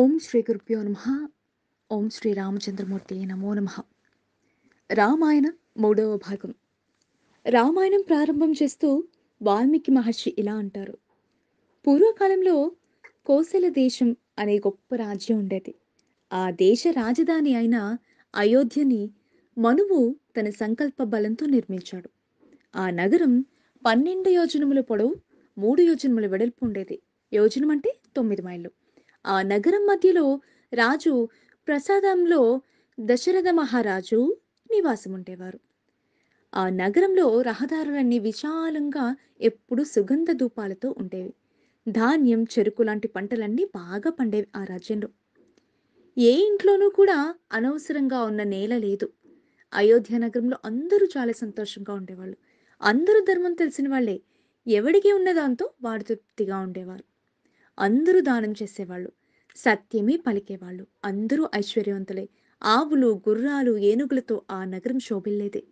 ఓం శ్రీ గురుభ్యో నమ ఓం శ్రీ రామచంద్రమూర్తి నమో నమ రామాయణం మూడవ భాగం రామాయణం ప్రారంభం చేస్తూ వాల్మీకి మహర్షి ఇలా అంటారు పూర్వకాలంలో కోసల దేశం అనే గొప్ప రాజ్యం ఉండేది ఆ దేశ రాజధాని అయిన అయోధ్యని మనువు తన సంకల్ప బలంతో నిర్మించాడు ఆ నగరం పన్నెండు యోజనముల పొడవు మూడు యోజనముల వెడల్పు ఉండేది యోజనం అంటే తొమ్మిది మైళ్ళు ఆ నగరం మధ్యలో రాజు ప్రసాదంలో దశరథ మహారాజు నివాసం ఉండేవారు ఆ నగరంలో రహదారులన్నీ విశాలంగా ఎప్పుడు సుగంధ ధూపాలతో ఉండేవి ధాన్యం చెరుకు లాంటి పంటలన్నీ బాగా పండేవి ఆ రాజ్యంలో ఏ ఇంట్లోనూ కూడా అనవసరంగా ఉన్న నేల లేదు అయోధ్య నగరంలో అందరూ చాలా సంతోషంగా ఉండేవాళ్ళు అందరూ ధర్మం తెలిసిన వాళ్ళే ఎవడికి ఉన్న దాంతో వాడు తృప్తిగా ఉండేవారు అందరూ దానం చేసేవాళ్ళు సత్యమే పలికేవాళ్ళు అందరూ ఐశ్వర్యవంతులే ఆవులు గుర్రాలు ఏనుగులతో ఆ నగరం శోభిల్లేదే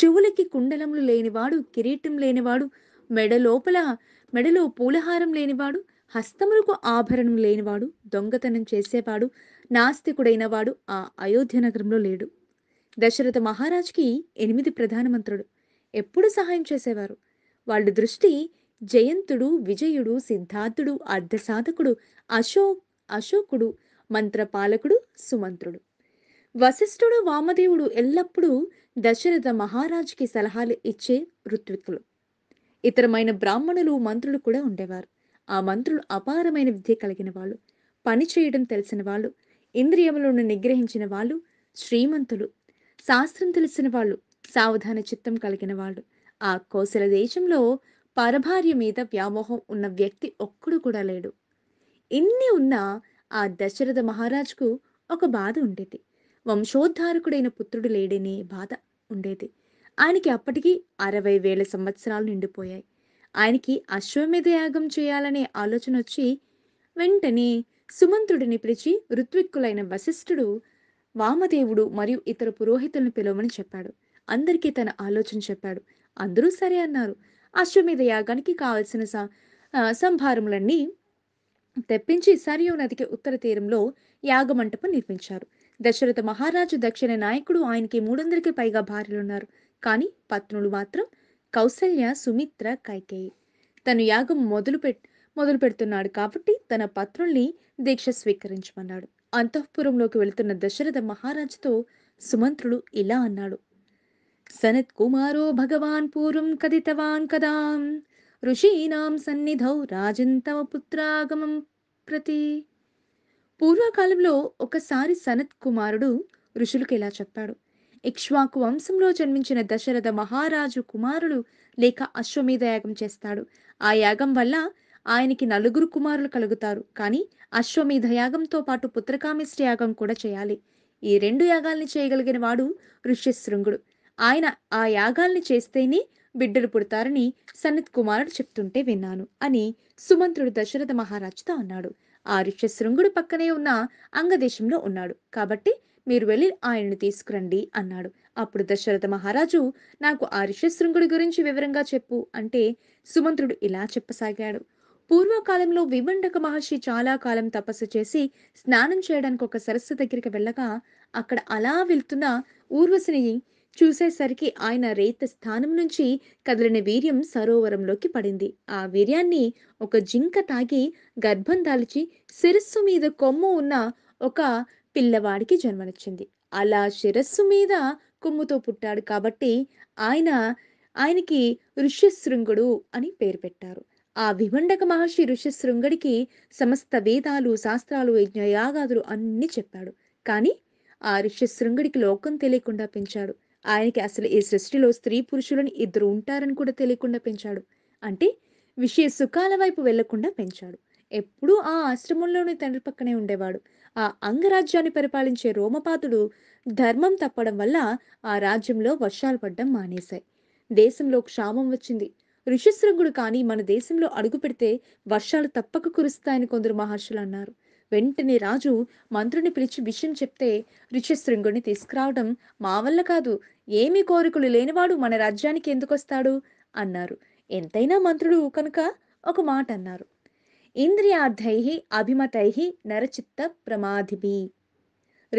చెవులకి కుండలములు లేనివాడు కిరీటం లేనివాడు మెడలోపల మెడలో పూలహారం లేనివాడు హస్తములకు ఆభరణం లేనివాడు దొంగతనం చేసేవాడు నాస్తికుడైన వాడు ఆ అయోధ్య నగరంలో లేడు దశరథ మహారాజ్కి ఎనిమిది ప్రధానమంత్రుడు ఎప్పుడు సహాయం చేసేవారు వాళ్ళ దృష్టి జయంతుడు విజయుడు సిద్ధార్థుడు అర్ధసాధకుడు అశో అశోకుడు మంత్రపాలకుడు సుమంత్రుడు వశిష్ఠుడు వామదేవుడు ఎల్లప్పుడూ దశరథ మహారాజుకి సలహాలు ఇచ్చే ఋత్విక్కులు ఇతరమైన బ్రాహ్మణులు మంత్రులు కూడా ఉండేవారు ఆ మంత్రులు అపారమైన విద్య కలిగిన వాళ్ళు పని చేయడం తెలిసిన వాళ్ళు ఇంద్రియములను నిగ్రహించిన వాళ్ళు శ్రీమంతులు శాస్త్రం తెలిసిన వాళ్ళు సావధాన చిత్తం కలిగిన వాళ్ళు ఆ కోసల దేశంలో పరభార్య మీద వ్యామోహం ఉన్న వ్యక్తి ఒక్కడు కూడా లేడు ఇన్ని ఉన్నా ఆ దశరథ మహారాజుకు ఒక బాధ ఉండేది వంశోద్ధారకుడైన పుత్రుడు లేడనే బాధ ఉండేది ఆయనకి అప్పటికి అరవై వేల సంవత్సరాలు నిండిపోయాయి ఆయనకి అశ్వమేధ యాగం చేయాలనే ఆలోచన వచ్చి వెంటనే సుమంత్రుడిని పిలిచి ఋత్విక్కులైన వశిష్ఠుడు వామదేవుడు మరియు ఇతర పురోహితులను పిలవమని చెప్పాడు అందరికీ తన ఆలోచన చెప్పాడు అందరూ సరే అన్నారు అశ్వమేధ యాగానికి కావలసిన సంభారములన్నీ తెప్పించి సరియో నదికి ఉత్తర తీరంలో యాగమంటపం నిర్మించారు దశరథ మహారాజు దక్షిణ నాయకుడు ఆయనకి మూడొందలకి పైగా భార్యలున్నారు కానీ పత్నులు మాత్రం కౌసల్య సుమిత్ర కైకేయి తను యాగం మొదలు పెట్ మొదలు పెడుతున్నాడు కాబట్టి తన పత్రుల్ని దీక్ష స్వీకరించమన్నాడు అంతఃపురంలోకి వెళుతున్న దశరథ మహారాజుతో సుమంత్రుడు ఇలా అన్నాడు सनत्कुमारो భగవాన్ పూర్వం कथितवान् కదా ऋषीणां సన్నిధౌ రాజన్ తమ పుత్రాగమం ప్రతి పూర్వకాలంలో ఒకసారి సనత్ కుమారుడు ఋషులకు ఇలా చెప్పాడు ఇక్ష్వాకు వంశంలో జన్మించిన దశరథ మహారాజు కుమారుడు లేక అశ్వమేధ యాగం చేస్తాడు ఆ యాగం వల్ల ఆయనకి నలుగురు కుమారులు కలుగుతారు కానీ అశ్వమేధ యాగంతో పాటు పుత్రకామిష్టి యాగం కూడా చేయాలి ఈ రెండు యాగాల్ని చేయగలిగిన వాడు ఋష్యశృంగుడు ఆయన ఆ యాగాల్ని చేస్తేనే బిడ్డలు పుడతారని సన్నిత్ కుమారుడు చెప్తుంటే విన్నాను అని సుమంత్రుడు దశరథ మహారాజుతో అన్నాడు ఆ ఋష్యశృంగుడు పక్కనే ఉన్న అంగదేశంలో ఉన్నాడు కాబట్టి మీరు వెళ్ళి ఆయనను తీసుకురండి అన్నాడు అప్పుడు దశరథ మహారాజు నాకు ఆ ఋష్యశృంగుడి గురించి వివరంగా చెప్పు అంటే సుమంత్రుడు ఇలా చెప్పసాగాడు పూర్వకాలంలో విమండక మహర్షి చాలా కాలం తపస్సు చేసి స్నానం చేయడానికి ఒక సరస్సు దగ్గరికి వెళ్ళగా అక్కడ అలా వెళ్తున్న ఊర్వశిని చూసేసరికి ఆయన రేత స్థానం నుంచి కదిలిన వీర్యం సరోవరంలోకి పడింది ఆ వీర్యాన్ని ఒక జింక తాగి గర్భం దాల్చి శిరస్సు మీద కొమ్ము ఉన్న ఒక పిల్లవాడికి జన్మనిచ్చింది అలా శిరస్సు మీద కొమ్ముతో పుట్టాడు కాబట్టి ఆయన ఆయనకి ఋష్యశృంగుడు అని పేరు పెట్టారు ఆ విమండక మహర్షి ఋష్యశృంగుడికి సమస్త వేదాలు శాస్త్రాలు యజ్ఞయాగాదులు అన్నీ చెప్పాడు కానీ ఆ ఋష్యశృంగుడికి లోకం తెలియకుండా పెంచాడు ఆయనకి అసలు ఈ సృష్టిలో స్త్రీ పురుషులని ఇద్దరు ఉంటారని కూడా తెలియకుండా పెంచాడు అంటే విషయ సుఖాల వైపు వెళ్లకుండా పెంచాడు ఎప్పుడూ ఆ ఆశ్రమంలోని తండ్రి పక్కనే ఉండేవాడు ఆ అంగరాజ్యాన్ని పరిపాలించే రోమపాతుడు ధర్మం తప్పడం వల్ల ఆ రాజ్యంలో వర్షాలు పడ్డం మానేశాయి దేశంలో క్షామం వచ్చింది ఋషిశృంగుడు కానీ మన దేశంలో అడుగు పెడితే వర్షాలు తప్పక కురుస్తాయని కొందరు మహర్షులు అన్నారు వెంటనే రాజు మంత్రుని పిలిచి విషయం చెప్తే ఋషిశృంగుని తీసుకురావడం మా వల్ల కాదు ఏమీ కోరికలు లేనివాడు మన రాజ్యానికి ఎందుకొస్తాడు అన్నారు ఎంతైనా మంత్రుడు కనుక ఒక మాట అన్నారు ఇంద్రియార్థై అభిమతై నరచిత్త ప్రమాధిభి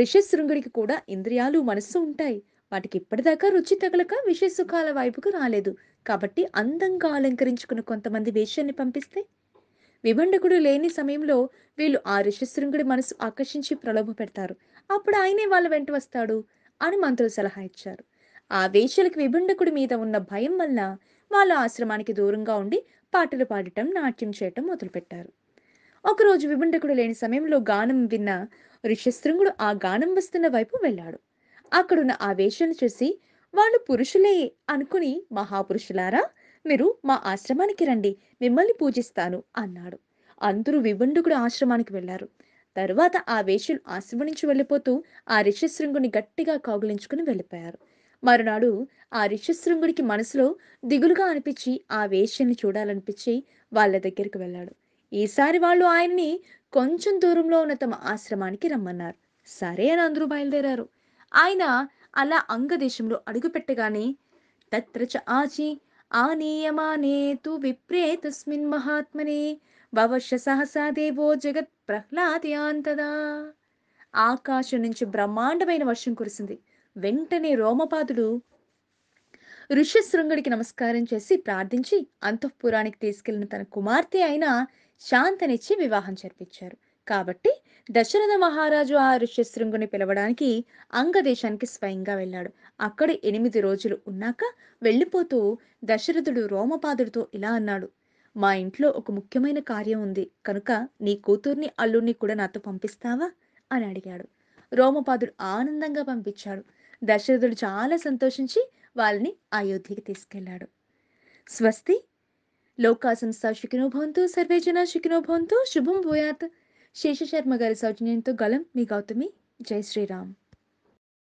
ఋషశృంగుడికి కూడా ఇంద్రియాలు మనస్సు ఉంటాయి వాటికి ఇప్పటిదాకా రుచి తగలక విషయ సుఖాల వైపుకు రాలేదు కాబట్టి అందంగా అలంకరించుకున్న కొంతమంది వేషాన్ని పంపిస్తే విభండకుడు లేని సమయంలో వీళ్ళు ఆ ఋషశృంగుడి మనసు ఆకర్షించి ప్రలోభ పెడతారు అప్పుడు ఆయనే వాళ్ళ వెంట వస్తాడు అని మంత్రులు సలహా ఇచ్చారు ఆ వేషలకు విభండకుడి మీద ఉన్న భయం వల్ల వాళ్ళ ఆశ్రమానికి దూరంగా ఉండి పాటలు పాడటం నాట్యం చేయటం మొదలుపెట్టారు ఒకరోజు విభండకుడు లేని సమయంలో గానం విన్న ఋషశృంగుడు ఆ గానం వస్తున్న వైపు వెళ్ళాడు అక్కడున్న ఆ వేషను చూసి వాళ్ళు పురుషులే అనుకుని మహాపురుషులారా మీరు మా ఆశ్రమానికి రండి మిమ్మల్ని పూజిస్తాను అన్నాడు అందరూ విభండుకుడు ఆశ్రమానికి వెళ్ళారు తరువాత ఆ వేష్యులు ఆశ్రమం నుంచి వెళ్ళిపోతూ ఆ ఋషశృంగుని గట్టిగా కాగులించుకుని వెళ్ళిపోయారు మరునాడు ఆ ఋషశృంగుడికి మనసులో దిగులుగా అనిపించి ఆ వేష్యని చూడాలనిపించి వాళ్ళ దగ్గరికి వెళ్ళాడు ఈసారి వాళ్ళు ఆయన్ని కొంచెం దూరంలో ఉన్న తమ ఆశ్రమానికి రమ్మన్నారు సరే అని అందరూ బయలుదేరారు ఆయన అలా అంగదేశంలో అడుగుపెట్టగానే తత్రచ ఆచి ఆ तु విప్రే तस्मिन् మహాత్మనే భవశ సహసా దేవో జగత్ ప్రహ్లాదయాంతదా ఆకాశం నుంచి బ్రహ్మాండమైన వర్షం కురిసింది వెంటనే రోమపాదుడు ఋష్యశృంగుడికి నమస్కారం చేసి ప్రార్థించి అంతఃపురానికి తీసుకెళ్లిన తన కుమార్తె అయిన శాంతనిచ్చి వివాహం జరిపించారు కాబట్టి దశరథ మహారాజు ఆ ఋష్యశృంగుని పిలవడానికి అంగదేశానికి స్వయంగా వెళ్ళాడు అక్కడ ఎనిమిది రోజులు ఉన్నాక వెళ్ళిపోతూ దశరథుడు రోమపాదుడితో ఇలా అన్నాడు మా ఇంట్లో ఒక ముఖ్యమైన కార్యం ఉంది కనుక నీ కూతుర్ని అల్లుడిని కూడా నాతో పంపిస్తావా అని అడిగాడు రోమపాదుడు ఆనందంగా పంపించాడు దశరథుడు చాలా సంతోషించి వాళ్ళని అయోధ్యకి తీసుకెళ్లాడు స్వస్తి లోకా సంస్థ శిఖినోభవంతు సర్వే జన శిఖినోభవంతు శుభం భూయాత్ శేషశర్మ గారి సౌజన్యంతో గలం మీ గౌతమి జై శ్రీరామ్